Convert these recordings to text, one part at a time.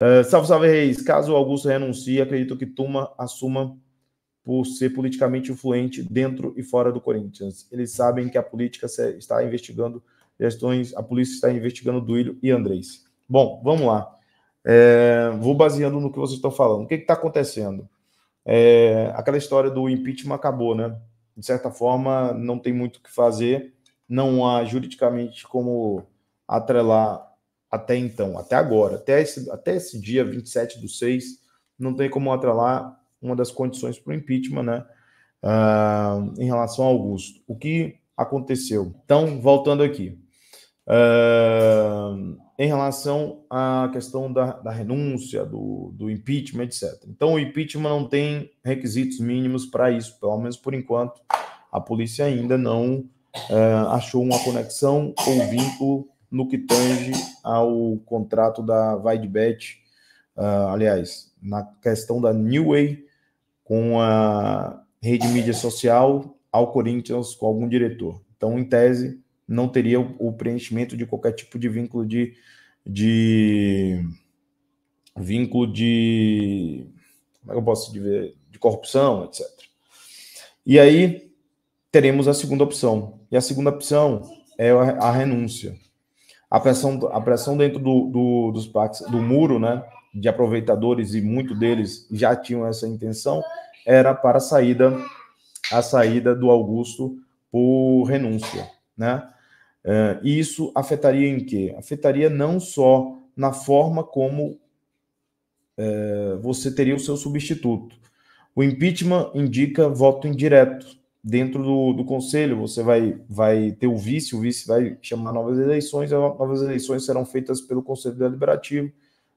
Uh, salve, salve, Reis. Caso Augusto renuncie, acredito que Tuma assuma por ser politicamente influente dentro e fora do Corinthians. Eles sabem que a política está investigando questões, a polícia está investigando Duílio e Andrés. Bom, vamos lá. É, vou baseando no que vocês estão falando. O que está acontecendo? É, aquela história do impeachment acabou, né? De certa forma, não tem muito o que fazer. Não há juridicamente como atrelar até então, até agora, até esse, até esse dia 27 do 6, não tem como atralar uma das condições para o impeachment, né? Uh, em relação a Augusto. O que aconteceu? Então, voltando aqui. Uh, em relação à questão da, da renúncia, do, do, impeachment, etc. Então, o impeachment não tem requisitos mínimos para isso, pelo menos por enquanto. A polícia ainda não uh, achou uma conexão ou vínculo no que tange ao contrato da WideBet, uh, aliás, na questão da New Way com a rede mídia social ao Corinthians com algum diretor. Então, em tese, não teria o preenchimento de qualquer tipo de vínculo de, de vínculo de como é que eu posso dizer de corrupção, etc. E aí teremos a segunda opção. E a segunda opção é a renúncia. A pressão, a pressão dentro do, do, dos packs, do muro, né, de aproveitadores, e muito deles já tinham essa intenção, era para a saída, a saída do Augusto por renúncia. Né? E eh, isso afetaria em quê? Afetaria não só na forma como é, você teria o seu substituto. O impeachment indica voto indireto dentro do, do conselho, você vai, vai ter o vice, o vice vai chamar novas eleições, novas eleições serão feitas pelo Conselho Deliberativo,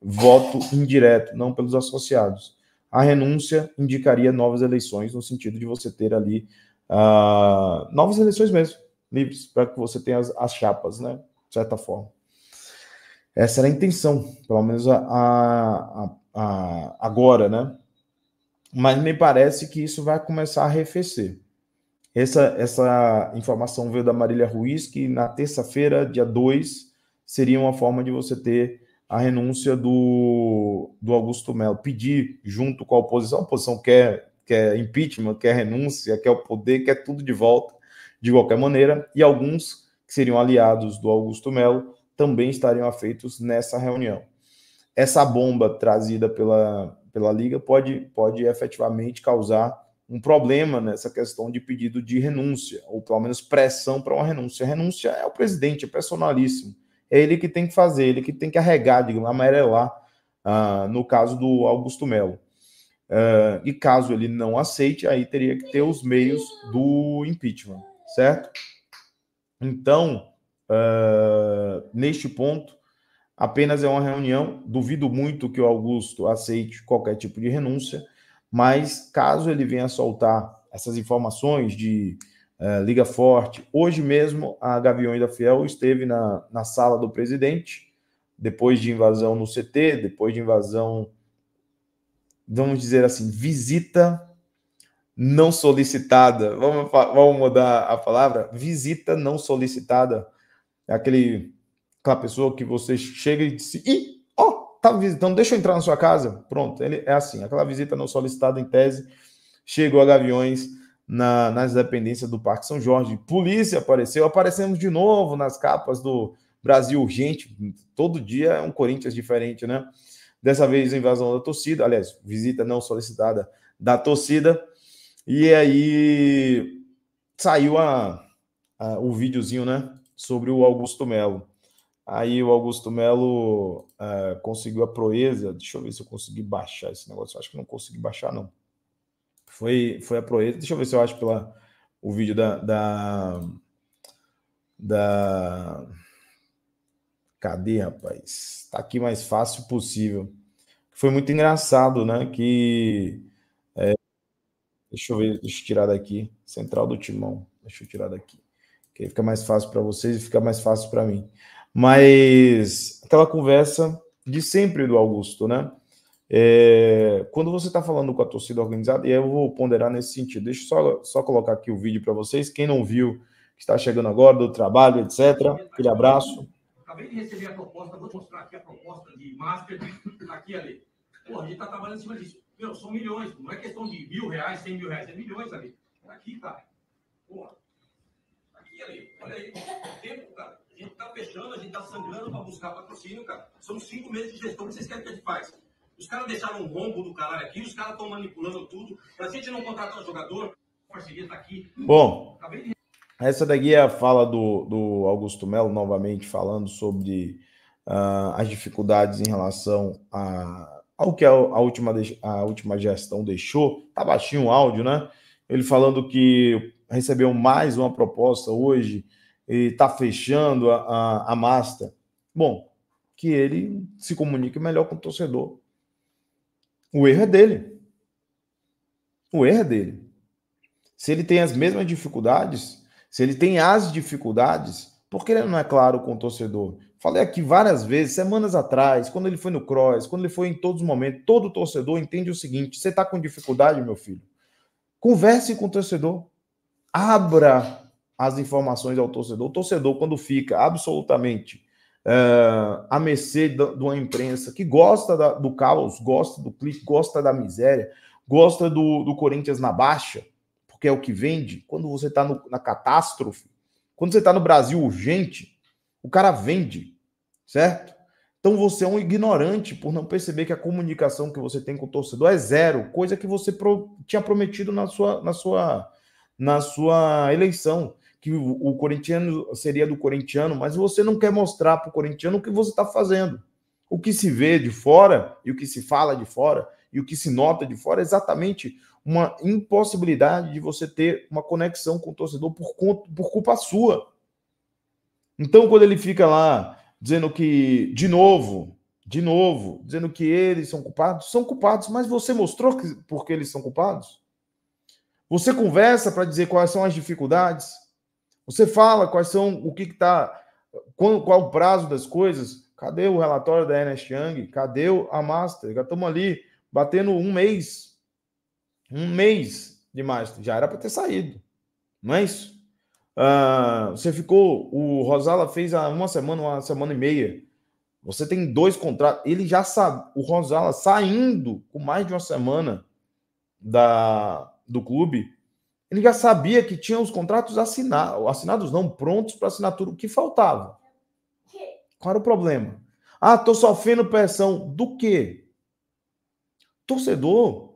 voto indireto, não pelos associados. A renúncia indicaria novas eleições, no sentido de você ter ali uh, novas eleições mesmo, livres, para que você tenha as, as, chapas, né? De certa forma. Essa era a intenção, pelo menos a, a, a, agora, né? Mas me parece que isso vai começar a arrefecer. Essa, essa informação veio da Marília Ruiz, que na terça-feira, dia 2, seria uma forma de você ter a renúncia do, do Augusto Melo. Pedir junto com a oposição, a oposição quer, quer impeachment, quer renúncia, quer o poder, quer tudo de volta, de qualquer maneira, e alguns que seriam aliados do Augusto Melo também estariam afeitos nessa reunião. Essa bomba trazida pela, pela Liga pode, pode efetivamente causar um problema nessa questão de pedido de renúncia, ou pelo menos pressão para uma renúncia. A renúncia é o presidente, é personalíssimo. É ele que tem que fazer, ele que tem que arregar, digamos, amarelar, ah, no caso do Augusto Melo. Uh, e caso ele não aceite, aí teria que ter os meios do impeachment, certo? Então, uh, neste ponto, apenas é uma reunião. Duvido muito que o Augusto aceite qualquer tipo de renúncia. Mas caso ele venha soltar essas informações de é, Liga Forte, hoje mesmo a e da Fiel esteve na, na sala do presidente, depois de invasão no CT, depois de invasão, vamos dizer assim, visita não solicitada. Vamos, vamos mudar a palavra? Visita não solicitada. É aquele, aquela pessoa que você chega e diz: Ih, tá visitando, então deixa eu entrar na sua casa. Pronto, ele é assim. Aquela visita não solicitada em tese chegou a Gaviões na, nas dependências do Parque São Jorge. Polícia apareceu, aparecemos de novo nas capas do Brasil Urgente. Todo dia é um Corinthians diferente, né? Dessa vez, invasão da torcida, aliás, visita não solicitada da torcida. E aí saiu a, a o videozinho, né? Sobre o Augusto Melo. Aí o Augusto Melo é, conseguiu a proeza. Deixa eu ver se eu consegui baixar esse negócio. Eu acho que não consegui baixar, não. Foi, foi a proeza. Deixa eu ver se eu acho pela, o vídeo da. da, da... Cadê, rapaz? Tá aqui mais fácil possível. Foi muito engraçado, né? Que. É... Deixa eu ver, deixa eu tirar daqui. Central do Timão. Deixa eu tirar daqui. Que aí fica mais fácil para vocês e fica mais fácil para mim. Mas aquela conversa de sempre do Augusto, né? É, quando você está falando com a torcida organizada, e eu vou ponderar nesse sentido, deixa eu só, só colocar aqui o vídeo para vocês. Quem não viu, que está chegando agora, do trabalho, etc. Aquele abraço. Acabei de receber a proposta, vou mostrar aqui a proposta de master aqui ali. Pô, a gente está trabalhando em cima disso. Meu, são milhões, não é questão de mil reais, cem mil reais, é milhões ali. Tá aqui, cara. Pô, e Olha aí, tempo, cara. A gente tá fechando, a gente tá sangrando para buscar patrocínio, cara. São cinco meses de gestão, o que vocês querem que a gente faz? Os caras deixaram um rombo do caralho aqui, os caras estão manipulando tudo. Pra gente não contratar um jogador, a parceria tá aqui. Bom, tá essa daqui é a fala do, do Augusto Melo, novamente falando sobre uh, as dificuldades em relação a, ao que a, a última, a última gestão deixou. Tá baixinho o áudio, né? Ele falando que recebeu mais uma proposta hoje e está fechando a, a, a master. Bom, que ele se comunique melhor com o torcedor. O erro é dele. O erro é dele. Se ele tem as mesmas dificuldades, se ele tem as dificuldades, por que ele não é claro com o torcedor? Falei aqui várias vezes, semanas atrás, quando ele foi no Cross, quando ele foi em todos os momentos, todo torcedor entende o seguinte: você está com dificuldade, meu filho? Converse com o torcedor. Abra as informações ao torcedor. O torcedor, quando fica absolutamente uh, à mercê de uma imprensa que gosta da, do caos, gosta do clique, gosta da miséria, gosta do, do Corinthians na baixa, porque é o que vende, quando você está na catástrofe, quando você está no Brasil urgente, o cara vende, certo? Então você é um ignorante por não perceber que a comunicação que você tem com o torcedor é zero, coisa que você pro, tinha prometido na sua, na sua, na sua eleição, que o, o corintiano seria do corintiano, mas você não quer mostrar para o corintiano o que você está fazendo. O que se vê de fora e o que se fala de fora e o que se nota de fora é exatamente uma impossibilidade de você ter uma conexão com o torcedor por, por culpa sua. Então, quando ele fica lá dizendo que, de novo, de novo, dizendo que eles são culpados. São culpados, mas você mostrou que, porque eles são culpados? Você conversa para dizer quais são as dificuldades? Você fala quais são o que está. Qual, qual o prazo das coisas? Cadê o relatório da Ernest Young? Cadê a Master? Já estamos ali batendo um mês. Um mês de Master. Já era para ter saído. Não é isso? Uh, você ficou. O Rosala fez há uma semana, uma semana e meia. Você tem dois contratos. Ele já sabe. O Rosala saindo com mais de uma semana da, do clube, ele já sabia que tinha os contratos assinados, assinados não, prontos para assinatura. O que faltava? Qual era o problema? Ah, tô sofrendo pressão. Do quê? Torcedor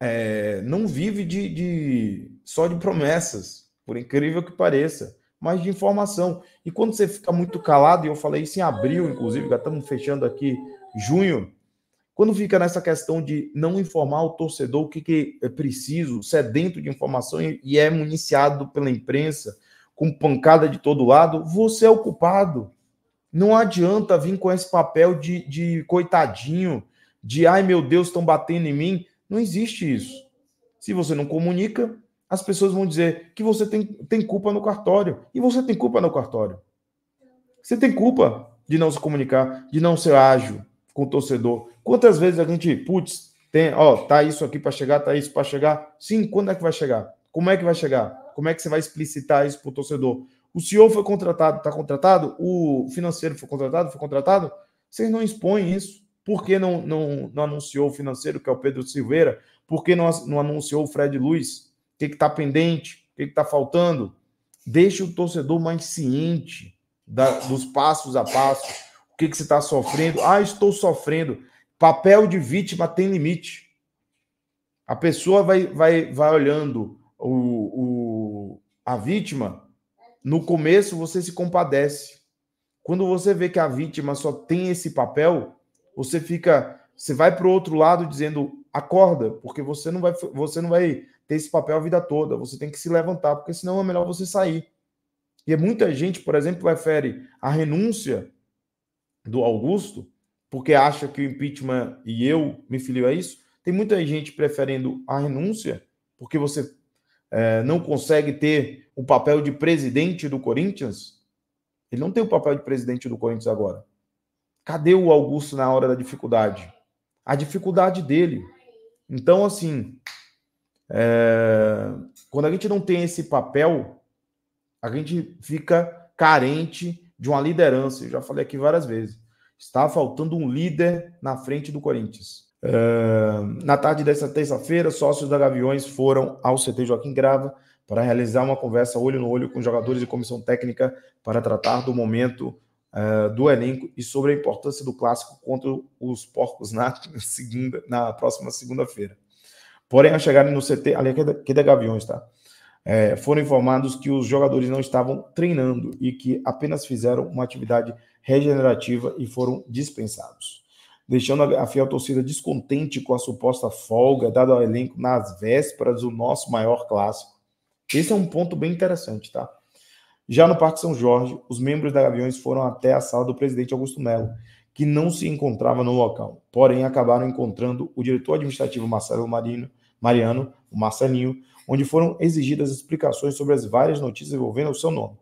é, não vive de, de só de promessas por incrível que pareça, mas de informação. E quando você fica muito calado, e eu falei isso em abril, inclusive, já estamos fechando aqui junho, quando fica nessa questão de não informar o torcedor o que, que é preciso, sedento é de informação e é municiado pela imprensa, com pancada de todo lado, você é o culpado. Não adianta vir com esse papel de, de coitadinho, de ai meu Deus, estão batendo em mim. Não existe isso. Se você não comunica, as pessoas vão dizer que você tem, tem culpa no cartório. E você tem culpa no cartório. Você tem culpa de não se comunicar, de não ser ágil com o torcedor. Quantas vezes a gente, putz, tem, ó, tá isso aqui para chegar, tá isso para chegar. Sim, quando é que vai chegar? Como é que vai chegar? Como é que você vai explicitar isso para o torcedor? O senhor foi contratado, está contratado? O financeiro foi contratado, foi contratado? Vocês não expõem isso. Por que não, não, não anunciou o financeiro, que é o Pedro Silveira? Por que não, não anunciou o Fred Luiz? que está pendente, o que está faltando. Deixe o torcedor mais ciente da, dos passos a passo, o que, que você está sofrendo. Ah, estou sofrendo. Papel de vítima tem limite. A pessoa vai, vai, vai olhando o, o, a vítima. No começo, você se compadece. Quando você vê que a vítima só tem esse papel, você fica você vai para o outro lado dizendo acorda, porque você não vai, você não vai ter esse papel a vida toda. Você tem que se levantar, porque senão é melhor você sair. E é muita gente, por exemplo, prefere a renúncia do Augusto, porque acha que o impeachment e eu me filio a isso. Tem muita gente preferindo a renúncia, porque você é, não consegue ter o papel de presidente do Corinthians. Ele não tem o papel de presidente do Corinthians agora. Cadê o Augusto na hora da dificuldade? A dificuldade dele. Então, assim, é... Quando a gente não tem esse papel, a gente fica carente de uma liderança. Eu já falei aqui várias vezes. Está faltando um líder na frente do Corinthians. É... Na tarde desta terça-feira, sócios da Gaviões foram ao CT Joaquim Grava para realizar uma conversa olho no olho com jogadores e comissão técnica para tratar do momento é, do elenco e sobre a importância do clássico contra os porcos na, segunda, na próxima segunda-feira. Porém, ao chegarem no CT, ali é que é é da Gaviões, tá? É, foram informados que os jogadores não estavam treinando e que apenas fizeram uma atividade regenerativa e foram dispensados. Deixando a fiel torcida descontente com a suposta folga dada ao elenco nas vésperas do nosso maior clássico. Esse é um ponto bem interessante, tá? Já no Parque São Jorge, os membros da Gaviões foram até a sala do presidente Augusto Melo, que não se encontrava no local. Porém, acabaram encontrando o diretor administrativo Marcelo Marino, Mariano, o Marcelinho, onde foram exigidas explicações sobre as várias notícias envolvendo o seu nome.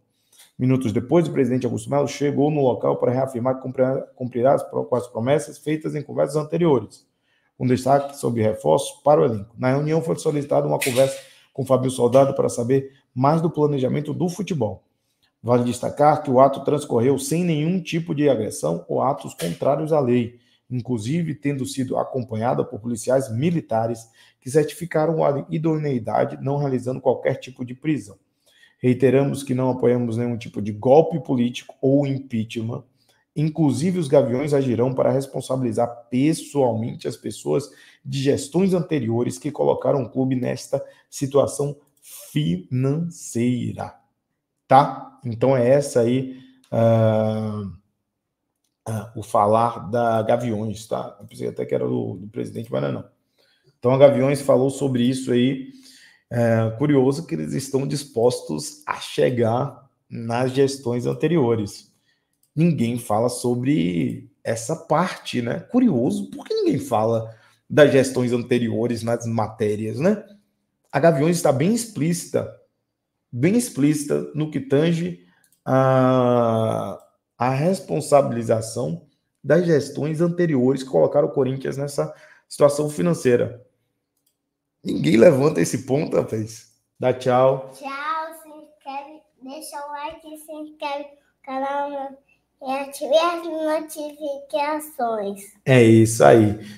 Minutos depois, o presidente Augusto Melo chegou no local para reafirmar que cumprirá, as, com as promessas feitas em conversas anteriores, Um destaque sobre reforços para o elenco. Na reunião foi solicitada uma conversa com Fabio Soldado para saber mais do planejamento do futebol. Vale destacar que o ato transcorreu sem nenhum tipo de agressão ou atos contrários à lei, inclusive tendo sido acompanhada por policiais militares que certificaram a idoneidade, não realizando qualquer tipo de prisão. Reiteramos que não apoiamos nenhum tipo de golpe político ou impeachment. Inclusive, os gaviões agirão para responsabilizar pessoalmente as pessoas de gestões anteriores que colocaram o clube nesta situação financeira. Tá? Então é essa aí. Uh ah, o falar da Gaviões, tá? Eu pensei até que era do, do presidente, mas é não. Então a Gaviões falou sobre isso aí. É, curioso que eles estão dispostos a chegar nas gestões anteriores. Ninguém fala sobre essa parte, né? Curioso, por que ninguém fala das gestões anteriores nas matérias, né? A Gaviões está bem explícita, bem explícita no que tange a, a responsabilização das gestões anteriores que colocaram o Corinthians nessa situação financeira. Ninguém levanta esse ponto, rapaz. Dá tchau. Tchau, se inscreve, deixa o like, se inscreve no canal e ative as notificações. É isso aí.